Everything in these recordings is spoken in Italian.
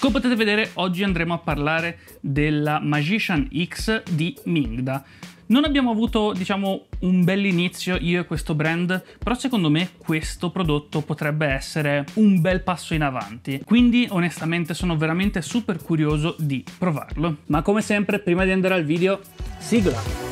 Come potete vedere oggi andremo a parlare della Magician X di Mingda. Non abbiamo avuto, diciamo, un bell'inizio io e questo brand, però secondo me questo prodotto potrebbe essere un bel passo in avanti. Quindi, onestamente, sono veramente super curioso di provarlo. Ma come sempre, prima di andare al video, sigla!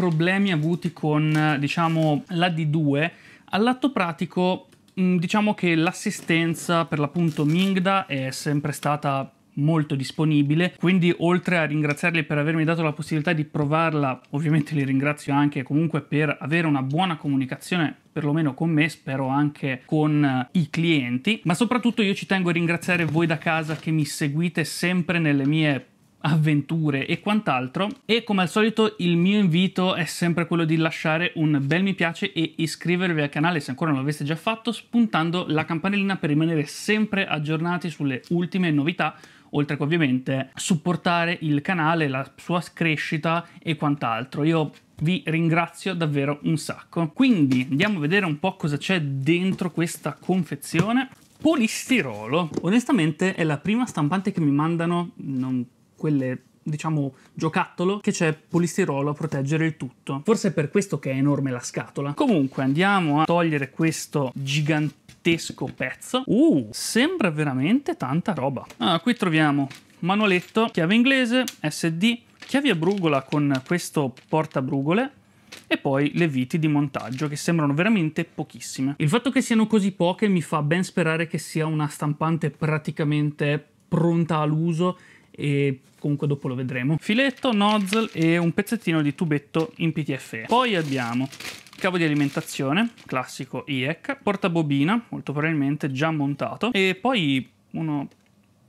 problemi avuti con diciamo la D2, all'atto pratico diciamo che l'assistenza per l'appunto Mingda è sempre stata molto disponibile quindi oltre a ringraziarli per avermi dato la possibilità di provarla ovviamente li ringrazio anche comunque per avere una buona comunicazione perlomeno con me spero anche con eh, i clienti ma soprattutto io ci tengo a ringraziare voi da casa che mi seguite sempre nelle mie avventure e quant'altro. E come al solito il mio invito è sempre quello di lasciare un bel mi piace e iscrivervi al canale se ancora non l'aveste già fatto, spuntando la campanellina per rimanere sempre aggiornati sulle ultime novità oltre che ovviamente supportare il canale, la sua crescita e quant'altro. Io vi ringrazio davvero un sacco. Quindi andiamo a vedere un po' cosa c'è dentro questa confezione. Polistirolo. Onestamente è la prima stampante che mi mandano, non quelle diciamo giocattolo che c'è polistirolo a proteggere il tutto forse è per questo che è enorme la scatola comunque andiamo a togliere questo gigantesco pezzo uh sembra veramente tanta roba ah qui troviamo manualetto chiave inglese sd chiavi a brugola con questo portabrugole e poi le viti di montaggio che sembrano veramente pochissime. Il fatto che siano così poche mi fa ben sperare che sia una stampante praticamente pronta all'uso e comunque dopo lo vedremo. Filetto, nozzle e un pezzettino di tubetto in PTFE. Poi abbiamo cavo di alimentazione, classico IEC, portabobina, molto probabilmente già montato, e poi uno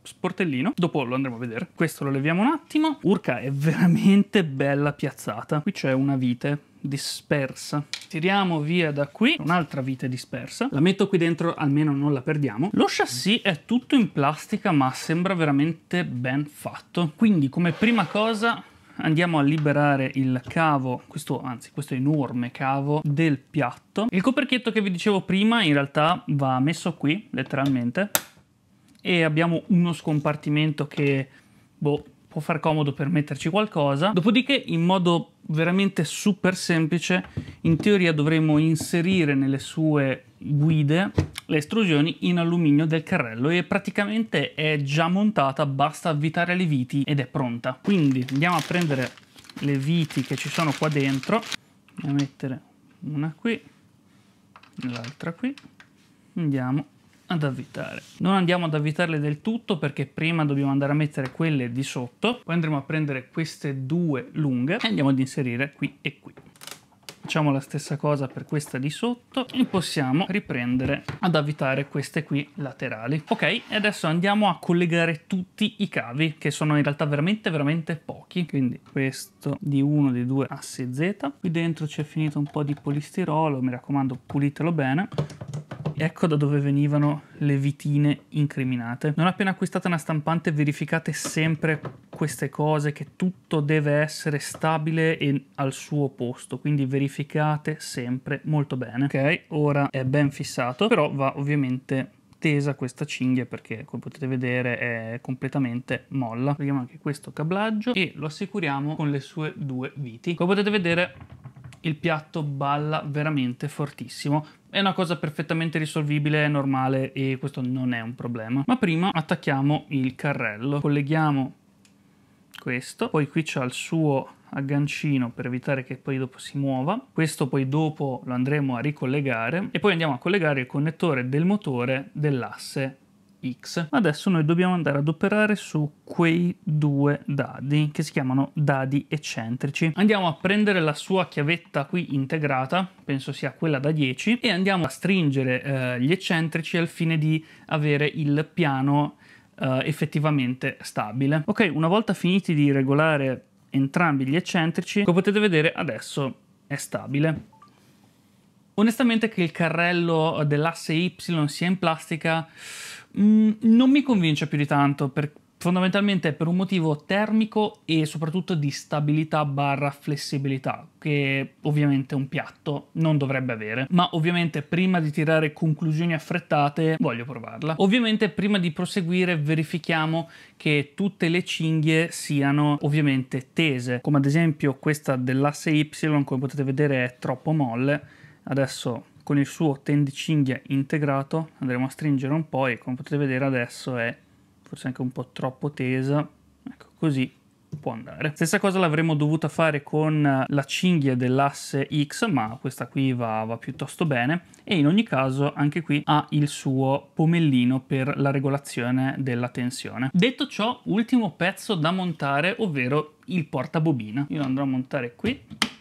sportellino, dopo lo andremo a vedere. Questo lo leviamo un attimo. Urca è veramente bella piazzata. Qui c'è una vite dispersa. Tiriamo via da qui un'altra vite dispersa. La metto qui dentro, almeno non la perdiamo. Lo chassis è tutto in plastica, ma sembra veramente ben fatto. Quindi come prima cosa andiamo a liberare il cavo, questo anzi questo enorme cavo del piatto. Il coperchietto che vi dicevo prima in realtà va messo qui letteralmente e abbiamo uno scompartimento che boh può far comodo per metterci qualcosa. Dopodiché, in modo veramente super semplice, in teoria dovremmo inserire nelle sue guide le estrusioni in alluminio del carrello e praticamente è già montata, basta avvitare le viti ed è pronta. Quindi andiamo a prendere le viti che ci sono qua dentro, andiamo a mettere una qui, l'altra qui, andiamo ad avvitare. Non andiamo ad avvitarle del tutto perché prima dobbiamo andare a mettere quelle di sotto, poi andremo a prendere queste due lunghe e andiamo ad inserire qui e qui. Facciamo la stessa cosa per questa di sotto e possiamo riprendere ad avvitare queste qui laterali. Ok, e adesso andiamo a collegare tutti i cavi, che sono in realtà veramente veramente pochi. Quindi questo di uno dei due assi Z. Qui dentro c'è finito un po' di polistirolo, mi raccomando pulitelo bene Ecco da dove venivano le vitine incriminate. Non appena acquistate una stampante verificate sempre queste cose che tutto deve essere stabile e al suo posto, quindi verificate sempre molto bene. Ok, ora è ben fissato, però va ovviamente tesa questa cinghia perché come potete vedere è completamente molla. Prendiamo anche questo cablaggio e lo assicuriamo con le sue due viti. Come potete vedere il piatto balla veramente fortissimo. È una cosa perfettamente risolvibile, è normale e questo non è un problema. Ma prima attacchiamo il carrello, colleghiamo questo, poi qui c'è il suo aggancino per evitare che poi dopo si muova, questo poi dopo lo andremo a ricollegare e poi andiamo a collegare il connettore del motore dell'asse X. Adesso noi dobbiamo andare ad operare su quei due dadi che si chiamano dadi eccentrici. Andiamo a prendere la sua chiavetta qui integrata, penso sia quella da 10, e andiamo a stringere eh, gli eccentrici al fine di avere il piano eh, effettivamente stabile. Ok, una volta finiti di regolare entrambi gli eccentrici, come potete vedere adesso è stabile. Onestamente che il carrello dell'asse Y sia in plastica Mm, non mi convince più di tanto per, fondamentalmente per un motivo termico e soprattutto di stabilità barra flessibilità, che ovviamente un piatto non dovrebbe avere. Ma ovviamente prima di tirare conclusioni affrettate voglio provarla. Ovviamente prima di proseguire verifichiamo che tutte le cinghie siano ovviamente tese, come ad esempio questa dell'asse Y, come potete vedere è troppo molle. Adesso con il suo tendicinghia integrato andremo a stringere un po' e come potete vedere adesso è forse anche un po' troppo tesa, ecco così può andare. Stessa cosa l'avremmo dovuta fare con la cinghia dell'asse X, ma questa qui va, va, piuttosto bene e in ogni caso anche qui ha il suo pomellino per la regolazione della tensione. Detto ciò, ultimo pezzo da montare, ovvero il portabobina. Io andrò a montare qui,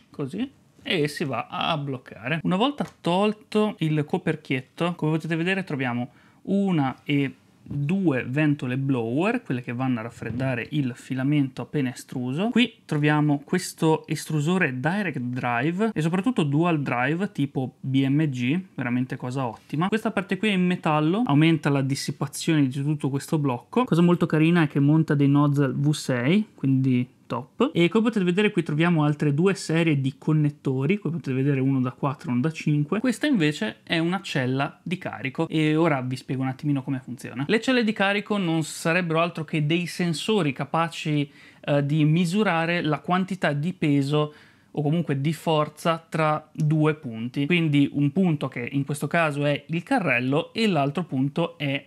così, e si va a bloccare. Una volta tolto il coperchietto, come potete vedere troviamo una e due ventole blower, quelle che vanno a raffreddare il filamento appena estruso. Qui troviamo questo estrusore direct drive e soprattutto dual drive tipo BMG, veramente cosa ottima. Questa parte qui è in metallo, aumenta la dissipazione di tutto questo blocco. Cosa molto carina è che monta dei nozzle V6, quindi top e come potete vedere qui troviamo altre due serie di connettori come potete vedere uno da 4 uno da 5 questa invece è una cella di carico e ora vi spiego un attimino come funziona le celle di carico non sarebbero altro che dei sensori capaci eh, di misurare la quantità di peso o comunque di forza tra due punti. Quindi un punto che in questo caso è il carrello e l'altro punto è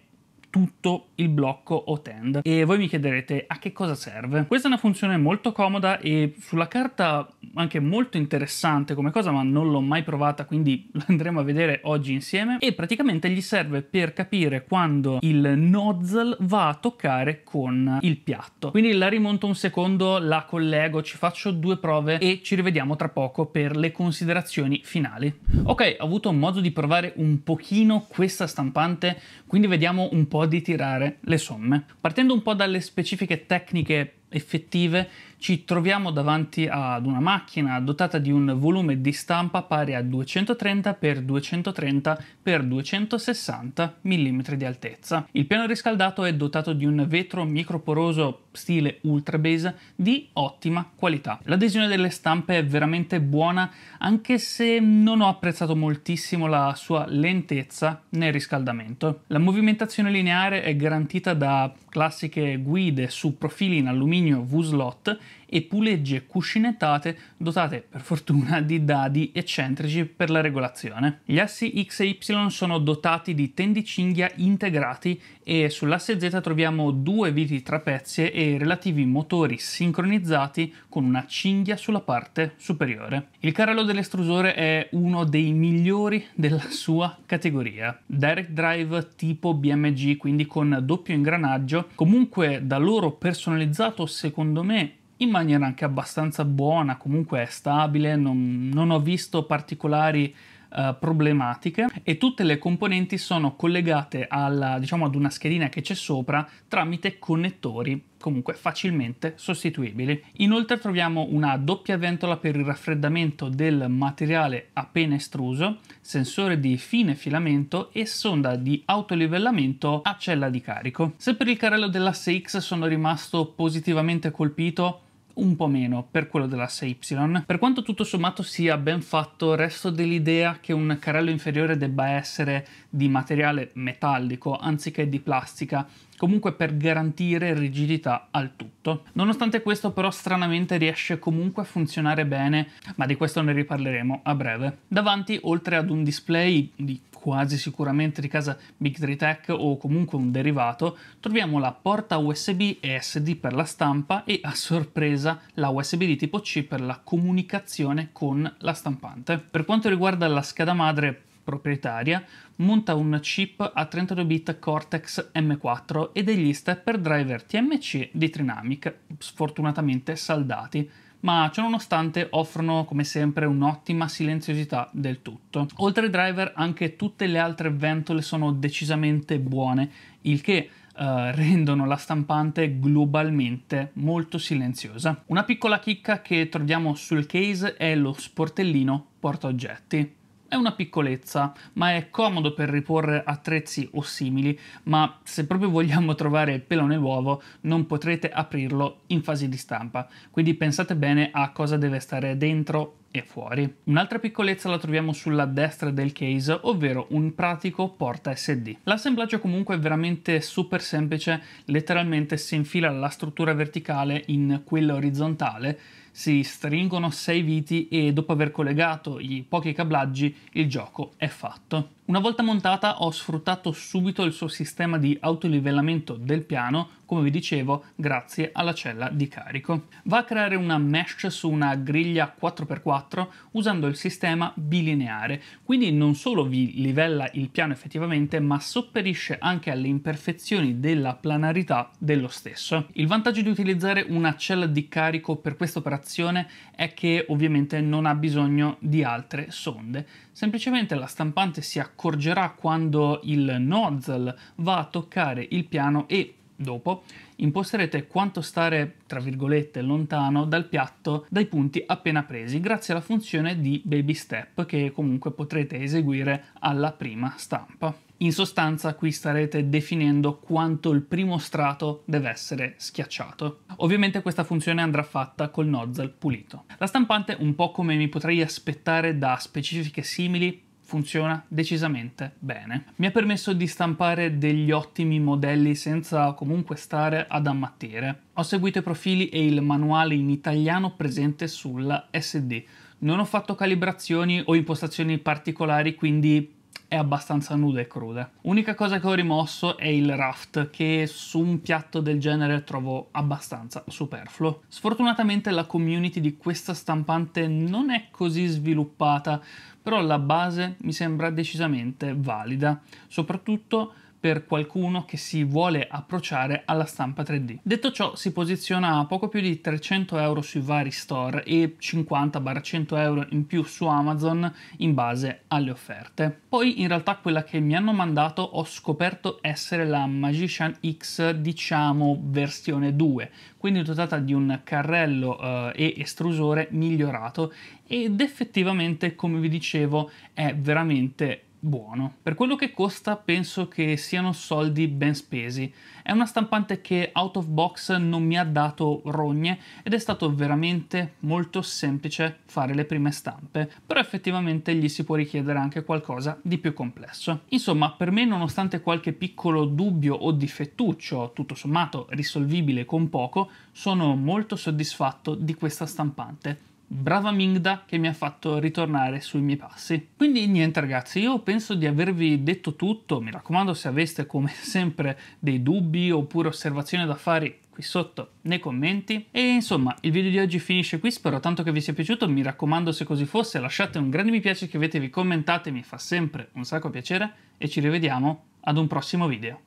tutto il blocco OTEND. E voi mi chiederete a che cosa serve? Questa è una funzione molto comoda e sulla carta anche molto interessante come cosa, ma non l'ho mai provata, quindi l'andremo a vedere oggi insieme. E praticamente gli serve per capire quando il nozzle va a toccare con il piatto. Quindi la rimonto un secondo, la collego, ci faccio due prove e ci rivediamo tra poco per le considerazioni finali. Ok, ho avuto modo di provare un pochino questa stampante, quindi vediamo un po' di tirare le somme. Partendo un po' dalle specifiche tecniche effettive ci troviamo davanti ad una macchina dotata di un volume di stampa pari a 230 x 230 x 260 mm di altezza. Il piano riscaldato è dotato di un vetro microporoso stile ultra base di ottima qualità. L'adesione delle stampe è veramente buona anche se non ho apprezzato moltissimo la sua lentezza nel riscaldamento. La movimentazione lineare è garantita da classiche guide su profili in alluminio V-slot e pulegge cuscinettate dotate per fortuna di dadi eccentrici per la regolazione. Gli assi X e Y sono dotati di tendicinghia integrati e sull'asse Z troviamo due viti trapezie e relativi motori sincronizzati con una cinghia sulla parte superiore. Il carrello dell'estrusore è uno dei migliori della sua categoria. Direct drive tipo BMG, quindi con doppio ingranaggio, comunque da loro personalizzato secondo me in maniera anche abbastanza buona, comunque è stabile, non, non ho visto particolari eh, problematiche e tutte le componenti sono collegate alla, diciamo, ad una schedina che c'è sopra tramite connettori comunque facilmente sostituibili. Inoltre troviamo una doppia ventola per il raffreddamento del materiale appena estruso, sensore di fine filamento e sonda di autolivellamento a cella di carico. Se per il carrello dell'asse X sono rimasto positivamente colpito un po' meno per quello dell'asse Y. Per quanto tutto sommato sia ben fatto, resto dell'idea che un carrello inferiore debba essere di materiale metallico anziché di plastica, comunque per garantire rigidità al tutto. Nonostante questo però stranamente riesce comunque a funzionare bene, ma di questo ne riparleremo a breve. Davanti, oltre ad un display di quasi sicuramente di casa Big 3 Tech o comunque un derivato, troviamo la porta USB e SD per la stampa e a sorpresa la USB di tipo C per la comunicazione con la stampante. Per quanto riguarda la scheda madre proprietaria monta un chip a 32 bit Cortex M4 e degli per driver TMC di Trinamic, sfortunatamente saldati, ma ciononostante offrono come sempre un'ottima silenziosità del tutto. Oltre ai driver anche tutte le altre ventole sono decisamente buone, il che Uh, rendono la stampante globalmente molto silenziosa. Una piccola chicca che troviamo sul case è lo sportellino portaoggetti. È una piccolezza, ma è comodo per riporre attrezzi o simili, ma se proprio vogliamo trovare il pelo nell'uovo non potrete aprirlo in fase di stampa, quindi pensate bene a cosa deve stare dentro e fuori. Un'altra piccolezza la troviamo sulla destra del case, ovvero un pratico porta SD. L'assemblaggio comunque è veramente super semplice, letteralmente si infila la struttura verticale in quella orizzontale si stringono 6 viti e dopo aver collegato i pochi cablaggi il gioco è fatto. Una volta montata ho sfruttato subito il suo sistema di autolivellamento del piano come vi dicevo grazie alla cella di carico. Va a creare una mesh su una griglia 4x4 usando il sistema bilineare, quindi non solo vi livella il piano effettivamente ma sopperisce anche alle imperfezioni della planarità dello stesso. Il vantaggio di utilizzare una cella di carico per questa operazione è che ovviamente non ha bisogno di altre sonde, semplicemente la stampante si accorgerà quando il nozzle va a toccare il piano e Dopo imposterete quanto stare, tra virgolette, lontano dal piatto dai punti appena presi grazie alla funzione di baby step che comunque potrete eseguire alla prima stampa. In sostanza qui starete definendo quanto il primo strato deve essere schiacciato. Ovviamente questa funzione andrà fatta col nozzle pulito. La stampante, un po' come mi potrei aspettare da specifiche simili, funziona decisamente bene. Mi ha permesso di stampare degli ottimi modelli senza comunque stare ad ammattire. Ho seguito i profili e il manuale in italiano presente sulla SD. Non ho fatto calibrazioni o impostazioni particolari, quindi è abbastanza nuda e cruda. Unica cosa che ho rimosso è il raft, che su un piatto del genere trovo abbastanza superfluo. Sfortunatamente la community di questa stampante non è così sviluppata, però la base mi sembra decisamente valida, soprattutto per qualcuno che si vuole approcciare alla stampa 3D. Detto ciò, si posiziona a poco più di 300 euro sui vari store e 50-100 euro in più su Amazon in base alle offerte. Poi in realtà quella che mi hanno mandato ho scoperto essere la Magician X, diciamo versione 2, quindi dotata di un carrello eh, e estrusore migliorato ed effettivamente, come vi dicevo, è veramente buono. Per quello che costa penso che siano soldi ben spesi. È una stampante che out of box non mi ha dato rogne ed è stato veramente molto semplice fare le prime stampe, però effettivamente gli si può richiedere anche qualcosa di più complesso. Insomma, per me nonostante qualche piccolo dubbio o difettuccio, tutto sommato risolvibile con poco, sono molto soddisfatto di questa stampante brava Mingda che mi ha fatto ritornare sui miei passi. Quindi niente ragazzi, io penso di avervi detto tutto, mi raccomando se aveste come sempre dei dubbi oppure osservazioni da fare qui sotto nei commenti e insomma il video di oggi finisce qui spero tanto che vi sia piaciuto mi raccomando se così fosse lasciate un grande mi piace iscrivetevi commentate mi fa sempre un sacco piacere e ci rivediamo ad un prossimo video